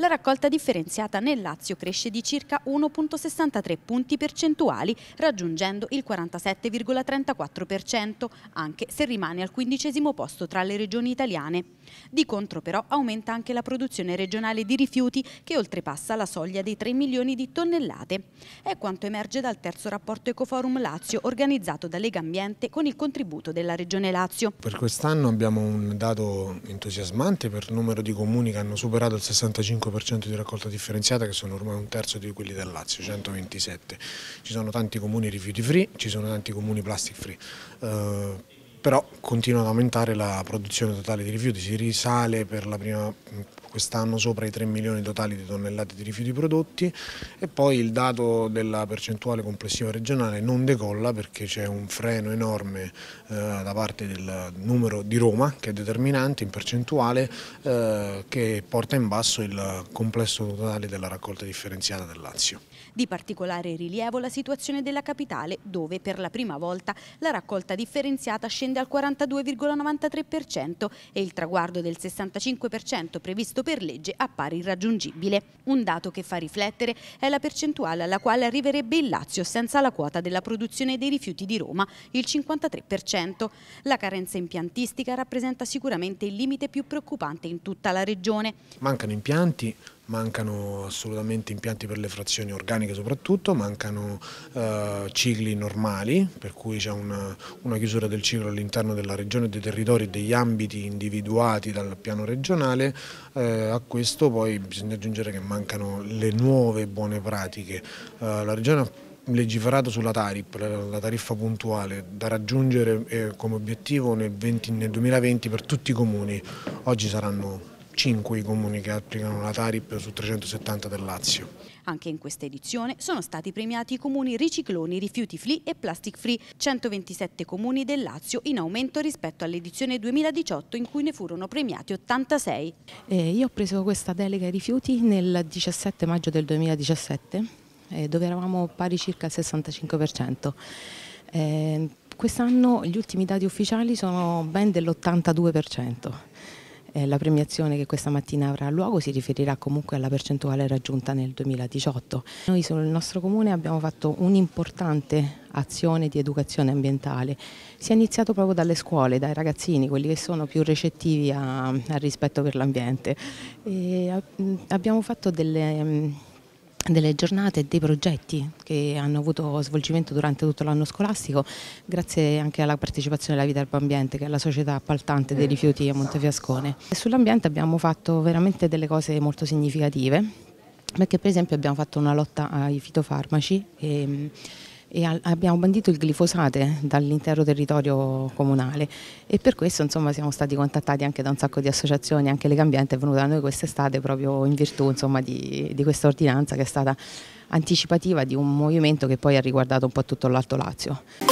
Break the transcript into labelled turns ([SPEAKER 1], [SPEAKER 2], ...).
[SPEAKER 1] La raccolta differenziata nel Lazio cresce di circa 1,63 punti percentuali, raggiungendo il 47,34%, anche se rimane al quindicesimo posto tra le regioni italiane. Di contro però aumenta anche la produzione regionale di rifiuti che oltrepassa la soglia dei 3 milioni di tonnellate. È quanto emerge dal terzo rapporto Ecoforum Lazio organizzato da Lega Ambiente con il contributo della Regione Lazio.
[SPEAKER 2] Per quest'anno abbiamo un dato entusiasmante per numero di comuni che hanno superato il 65% 25% di raccolta differenziata che sono ormai un terzo di quelli del Lazio, 127. Ci sono tanti comuni rifiuti free, ci sono tanti comuni plastic free. Eh, però continua ad aumentare la produzione totale di rifiuti, si risale per la prima quest'anno sopra i 3 milioni totali di tonnellate di rifiuti prodotti e poi il dato della percentuale complessiva regionale non decolla perché c'è un freno enorme eh, da parte del numero di Roma che è determinante in percentuale eh, che porta in basso il complesso totale della raccolta differenziata del Lazio.
[SPEAKER 1] Di particolare rilievo la situazione della capitale dove per la prima volta la raccolta differenziata scende scende al 42,93% e il traguardo del 65% previsto per legge appare irraggiungibile. Un dato che fa riflettere è la percentuale alla quale arriverebbe il Lazio senza la quota della produzione dei rifiuti di Roma, il 53%. La carenza impiantistica rappresenta sicuramente il limite più preoccupante in tutta la regione.
[SPEAKER 2] Mancano impianti, mancano assolutamente impianti per le frazioni organiche soprattutto, mancano eh, cicli normali, per cui c'è una, una, chiusura del ciclo all'interno della regione, dei territori, e degli ambiti individuati dal piano regionale, eh, a questo poi bisogna aggiungere che mancano le nuove buone pratiche. Eh, la regione ha legiferato sulla TARIP, la tariffa puntuale, da raggiungere eh, come obiettivo nel 2020 per tutti i comuni, oggi saranno 5 i comuni che applicano la Tarip su 370 del Lazio.
[SPEAKER 1] Anche in questa edizione sono stati premiati i comuni ricicloni, rifiuti free e plastic free, 127 comuni del Lazio in aumento rispetto all'edizione 2018 in cui ne furono premiati 86.
[SPEAKER 3] Eh, io ho preso questa delega ai rifiuti nel 17 maggio del 2017 eh, dove eravamo pari circa al 65%. Eh, quest'anno gli ultimi dati ufficiali sono ben dell'82%. Eh, la premiazione che questa mattina avrà luogo si riferirà comunque alla percentuale raggiunta nel 2018. Noi sul nostro comune abbiamo fatto un'importante azione di educazione ambientale. Si è iniziato proprio dalle scuole, dai ragazzini, quelli che sono più recettivi al rispetto per l'ambiente. Eh, abbiamo fatto delle mm, delle giornate e dei progetti che hanno avuto svolgimento durante tutto l'anno scolastico, grazie anche alla partecipazione della Vita Ambiente, che è la società appaltante dei eh, rifiuti a Montefiascone. Sull'ambiente abbiamo fatto veramente delle cose molto significative, perché per esempio abbiamo fatto una lotta ai fitofarmaci. E, ehm, e abbiamo bandito il glifosate eh, dall'intero territorio comunale e per questo insomma, siamo stati contattati anche da un sacco di associazioni, anche Legambiente è venuta da noi quest'estate proprio in virtù insomma, di, di questa ordinanza che è stata anticipativa di un movimento che poi ha riguardato un po' tutto l'Alto Lazio.